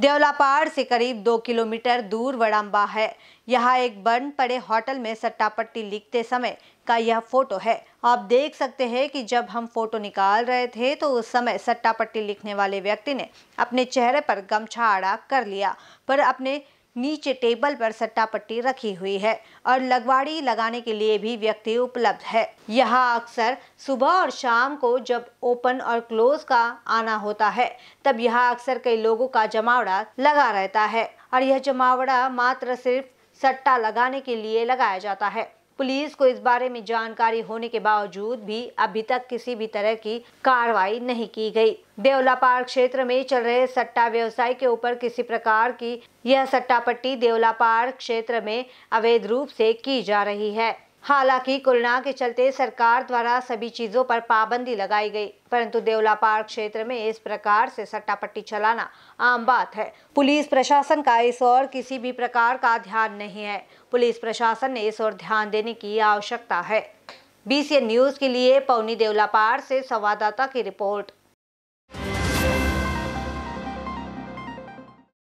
देवलापाड़ से करीब दो किलोमीटर दूर वड़ाम्बा है यहाँ एक बंद पड़े होटल में सट्टापट्टी लिखते समय का यह फोटो है आप देख सकते हैं कि जब हम फोटो निकाल रहे थे तो उस समय सट्टापट्टी लिखने वाले व्यक्ति ने अपने चेहरे पर गमछा आड़ा कर लिया पर अपने नीचे टेबल पर सट्टा पट्टी रखी हुई है और लगवाड़ी लगाने के लिए भी व्यक्ति उपलब्ध है यहाँ अक्सर सुबह और शाम को जब ओपन और क्लोज का आना होता है तब यहाँ अक्सर कई लोगों का जमावड़ा लगा रहता है और यह जमावड़ा मात्र सिर्फ सट्टा लगाने के लिए लगाया जाता है पुलिस को इस बारे में जानकारी होने के बावजूद भी अभी तक किसी भी तरह की कार्रवाई नहीं की गई। देवला पार्क क्षेत्र में चल रहे सट्टा व्यवसाय के ऊपर किसी प्रकार की यह पट्टी देवला पार्क क्षेत्र में अवैध रूप से की जा रही है हालांकि कोरोना के चलते सरकार द्वारा सभी चीज़ों पर पाबंदी लगाई गई परंतु देवला पार्क क्षेत्र में इस प्रकार से सट्टापट्टी चलाना आम बात है पुलिस प्रशासन का इस और किसी भी प्रकार का ध्यान नहीं है पुलिस प्रशासन ने इस और ध्यान देने की आवश्यकता है बीसीएन न्यूज़ के लिए पौनी देवलापार से संवाददाता की रिपोर्ट